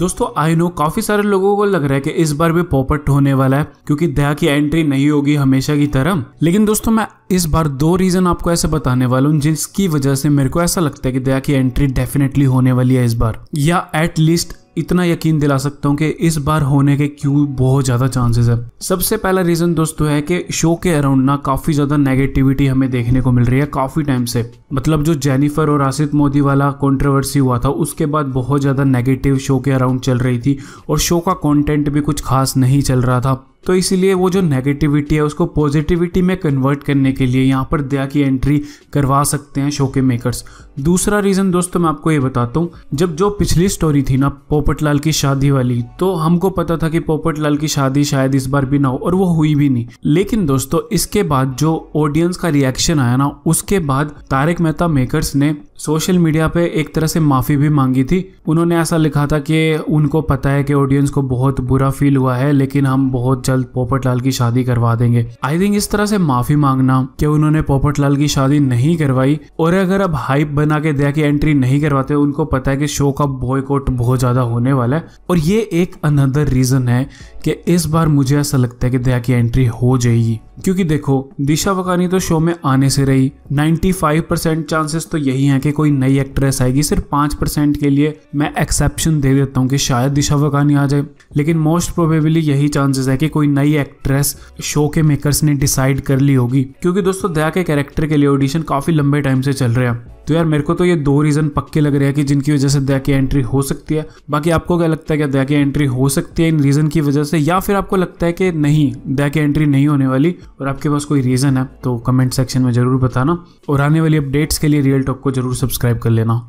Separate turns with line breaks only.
दोस्तों I know काफी सारे लोगों को लग रहा है कि इस बार भी पॉपट होने वाला है क्योंकि दया की एंट्री नहीं होगी हमेशा की तरह लेकिन दोस्तों मैं इस बार दो रीजन आपको ऐसे बताने वाला हूँ जिसकी वजह से मेरे को ऐसा लगता है कि दया की एंट्री डेफिनेटली होने वाली है इस बार या एटलीस्ट इतना यकीन दिला सकता हूँ कि इस बार होने के क्यों बहुत ज़्यादा चांसेस है सबसे पहला रीज़न दोस्तों तो है कि शो के अराउंड ना काफ़ी ज़्यादा नेगेटिविटी हमें देखने को मिल रही है काफ़ी टाइम से मतलब जो जेनिफर और आसिफ मोदी वाला कॉन्ट्रोवर्सी हुआ था उसके बाद बहुत ज़्यादा नेगेटिव शो के अराउंड चल रही थी और शो का कॉन्टेंट भी कुछ खास नहीं चल रहा था तो इसीलिए वो जो नेगेटिविटी है उसको पॉजिटिविटी में कन्वर्ट करने के लिए यहाँ पर दया की एंट्री करवा सकते हैं शो के मेकर्स दूसरा रीज़न दोस्तों मैं आपको ये बताता हूँ जब जो पिछली स्टोरी थी ना पोपट लाल की शादी वाली तो हमको पता था कि पोपट लाल की शादी शायद इस बार भी ना हो और वो हुई भी नहीं लेकिन दोस्तों इसके बाद जो ऑडियंस का रिएक्शन आया ना उसके बाद तारक मेहता मेकर्स ने सोशल मीडिया पे एक तरह से माफ़ी भी मांगी थी उन्होंने ऐसा लिखा था कि उनको पता है कि ऑडियंस को बहुत बुरा फील हुआ है लेकिन हम बहुत जल्द पोपट लाल की शादी करवा देंगे आई थिंक इस तरह से माफ़ी मांगना कि उन्होंने पोपट लाल की शादी नहीं करवाई और अगर अब हाइप बना के दया की एंट्री नहीं करवाते उनको पता है कि शो का बॉयकॉट बहुत ज़्यादा होने वाला है और ये एक अनदर रीज़न है कि इस बार मुझे ऐसा लगता है कि दया की एंट्री हो जाएगी क्योंकि देखो दिशा वकानी तो शो में आने से रही 95 परसेंट चांसेस तो यही हैं कि कि कोई नई एक्ट्रेस आएगी सिर्फ पांच परसेंट के लिए मैं एक्सेप्शन दे देता हूँ कि शायद दिशा वकानी आ जाए लेकिन मोस्ट प्रोबेबली यही चांसेस है कि कोई नई एक्ट्रेस शो के मेकर्स ने डिसाइड कर ली होगी क्योंकि दोस्तों दया के कैरेक्टर के लिए ऑडिशन काफ़ी लंबे टाइम से चल रहे हैं तो यार मेरे को तो ये दो रीज़न पक्के लग रहे हैं कि जिनकी वजह से दया की एंट्री हो सकती है बाकी आपको क्या लगता है कि दया की एंट्री हो सकती है इन रीज़न की वजह से या फिर आपको लगता है कि नहीं दया की एंट्री नहीं होने वाली और आपके पास कोई रीज़न है तो कमेंट सेक्शन में ज़रूर बताना और आने वाली अपडेट्स के लिए रियल टॉक को ज़रूर सब्सक्राइब कर लेना